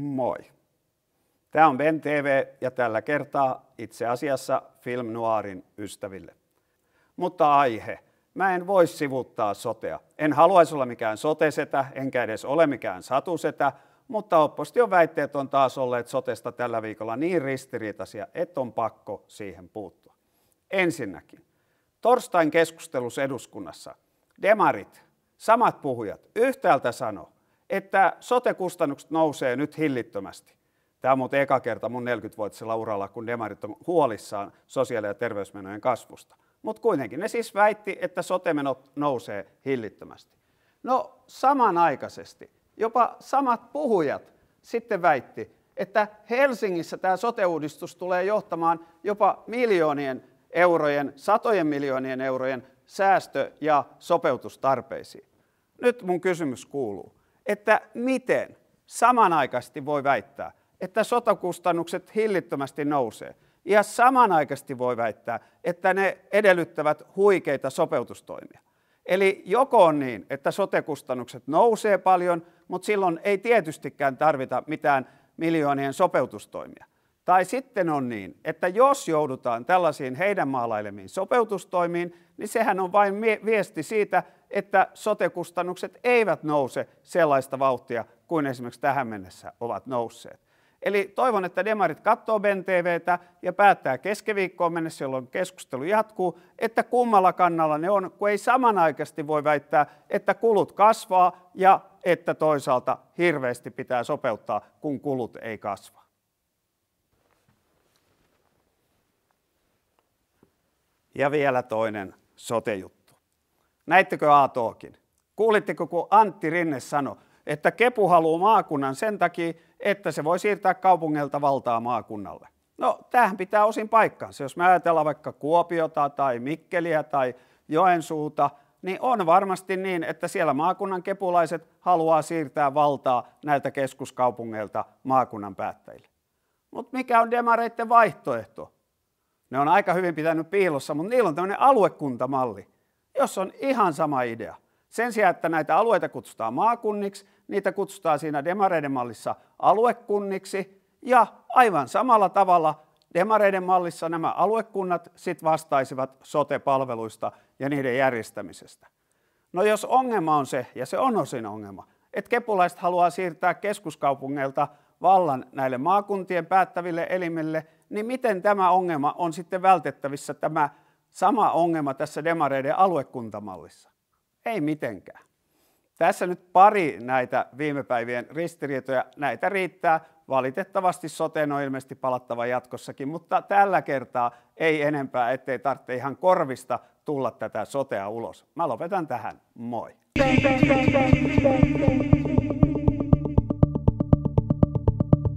Moi! Tämä on Ben TV ja tällä kertaa itse asiassa Film Noirin ystäville. Mutta aihe. Mä en voi sivuttaa sotea. En haluaisi olla mikään sotesetä, enkä edes ole mikään satusetä, mutta opposition väitteet on taas olleet sotesta tällä viikolla niin ristiriitaisia, että on pakko siihen puuttua. Ensinnäkin, torstain keskustelussa eduskunnassa demarit, samat puhujat, yhtäältä sano, että sote-kustannukset nousee nyt hillittömästi. Tämä on muuten eka kerta mun 40-vuotisella uralla, kun demarit on huolissaan sosiaali- ja terveysmenojen kasvusta. Mutta kuitenkin ne siis väitti, että menot nousee hillittömästi. No samanaikaisesti jopa samat puhujat sitten väitti, että Helsingissä tämä soteuudistus tulee johtamaan jopa miljoonien eurojen, satojen miljoonien eurojen säästö- ja sopeutustarpeisiin. Nyt mun kysymys kuuluu, että miten samanaikaisesti voi väittää, että sotakustannukset hillittömästi nousee. Ja samanaikaisesti voi väittää, että ne edellyttävät huikeita sopeutustoimia. Eli joko on niin, että sotekustannukset nousee paljon, mutta silloin ei tietystikään tarvita mitään miljoonien sopeutustoimia. Tai sitten on niin, että jos joudutaan tällaisiin heidän maalailemiin sopeutustoimiin, niin sehän on vain viesti siitä, että sotekustannukset eivät nouse sellaista vauhtia kuin esimerkiksi tähän mennessä ovat nousseet. Eli toivon, että demarit katsoo BenTVtä ja päättää keskiviikkoon mennessä, jolloin keskustelu jatkuu, että kummalla kannalla ne on, kun ei samanaikaisesti voi väittää, että kulut kasvaa ja että toisaalta hirveästi pitää sopeuttaa, kun kulut ei kasva. Ja vielä toinen sotejuttu. Näittekö Aatookin? Kuulitteko, kun Antti Rinne sanoi, että Kepu haluaa maakunnan sen takia, että se voi siirtää kaupungelta valtaa maakunnalle. No, tähän pitää osin paikkaansa. Jos me ajatellaan vaikka Kuopiota tai Mikkeliä tai Joensuuta, niin on varmasti niin, että siellä maakunnan kepulaiset haluaa siirtää valtaa näiltä keskuskaupungeilta maakunnan päättäjille. Mutta mikä on demareiden vaihtoehto? Ne on aika hyvin pitänyt piilossa, mutta niillä on tämmöinen aluekuntamalli jos on ihan sama idea. Sen sijaan, että näitä alueita kutsutaan maakunniksi, niitä kutsutaan siinä demareiden mallissa aluekunniksi ja aivan samalla tavalla demareiden mallissa nämä aluekunnat sit vastaisivat sote-palveluista ja niiden järjestämisestä. No jos ongelma on se, ja se on osin ongelma, että kepulaiset haluaa siirtää keskuskaupungeilta vallan näille maakuntien päättäville elimille, niin miten tämä ongelma on sitten vältettävissä tämä Sama ongelma tässä demareiden aluekuntamallissa. Ei mitenkään. Tässä nyt pari näitä viime päivien ristiriitoja. Näitä riittää. Valitettavasti soteen on ilmeisesti palattava jatkossakin, mutta tällä kertaa ei enempää, ettei tarvitse ihan korvista tulla tätä sotea ulos. Mä lopetan tähän. Moi!